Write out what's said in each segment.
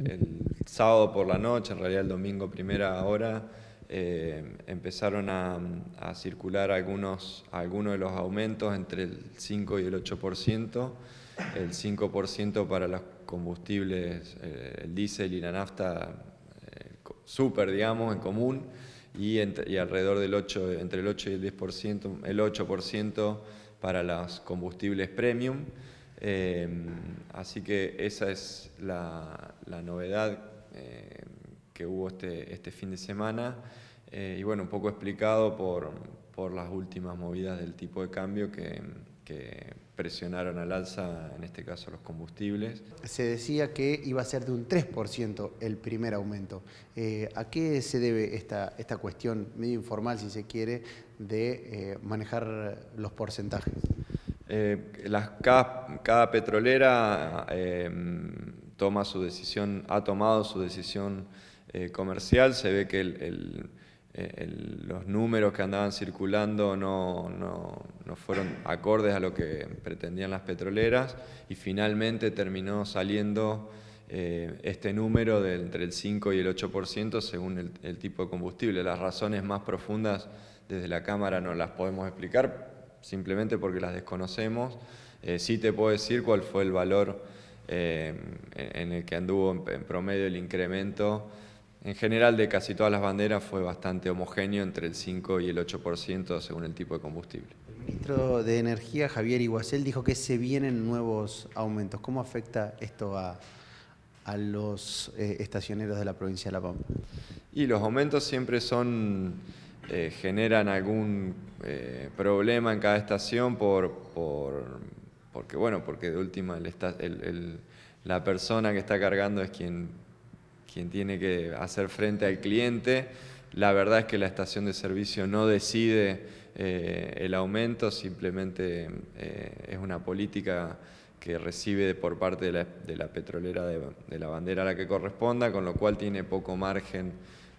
el, sábado por la noche, en realidad el domingo primera hora, eh, empezaron a, circular algunos, algunos de los aumentos entre el 5 y el 8%, el 5% para los combustibles, eh, el diésel y la nafta eh, súper, super, digamos, en común, y, y, alrededor del 8, entre el 8 y el 10%, el 8% para los combustibles premium. Em, así que esa es la, novedad em, que hubo este, este fin de semana. Eh, y bueno, un poco explicado por, las últimas movidas del tipo de cambio que, presionaron al alza, en este caso los combustibles. Se decía que iba a ser de un 3% el primer aumento. Eh, ¿A qué se debe esta, esta cuestión medio informal, si se quiere, de eh, manejar los porcentajes? Eh, cada, petrolera eh, toma su decisión, ha tomado su decisión eh, comercial, se ve que los números que andaban circulando no, no, fueron acordes a lo que pretendían las petroleras y finalmente terminó saliendo este número de entre el 5 y el 8% según el tipo de combustible. Las razones más profundas desde la Cámara no las podemos explicar, simplemente porque las desconocemos. Eh, sí te puedo decir cuál fue el valor eh, en el que anduvo en, promedio el incremento. En general de casi todas las banderas fue bastante homogéneo entre el 5 y el 8% según el tipo de combustible. El ministro de Energía, Javier Iguacel, dijo que se vienen nuevos aumentos. ¿Cómo afecta esto a, los eh, estacioneros de la provincia de La Pampa? Y los aumentos siempre son eh, generan algún eh, problema en cada estación por, por, porque, bueno, porque de última la persona que está cargando es quien, quien tiene que hacer frente al cliente. La verdad es que la estación de servicio no decide eh, el aumento, simplemente es una política que recibe por parte de la, petrolera de, de la bandera a la que corresponda, con lo cual tiene poco margen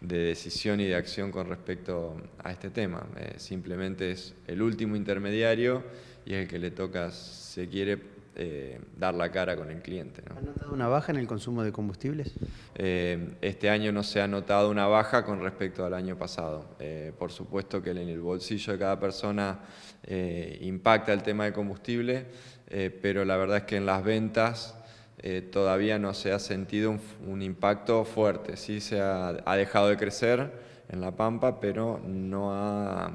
de decisión y de acción con respecto a este tema. Eh, simplemente es el último intermediario y es el que le toca, se quiere, eh, dar la cara con el cliente. ¿Ha notado una baja en el consumo de combustibles? Eh, este año no se ha notado una baja con respecto al año pasado. por supuesto que en el bolsillo de cada persona impacta el tema de combustible, pero la verdad es que en las ventas eh, todavía no se ha sentido un, impacto fuerte. Sí se ha, dejado de crecer en La Pampa, pero no, ha,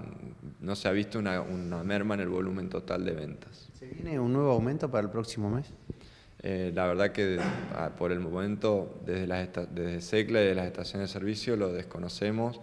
se ha visto una, merma en el volumen total de ventas. ¿Se viene un nuevo aumento para el próximo mes? Eh, la verdad que por el momento desde, las, desde SECLA y de las estaciones de servicio lo desconocemos.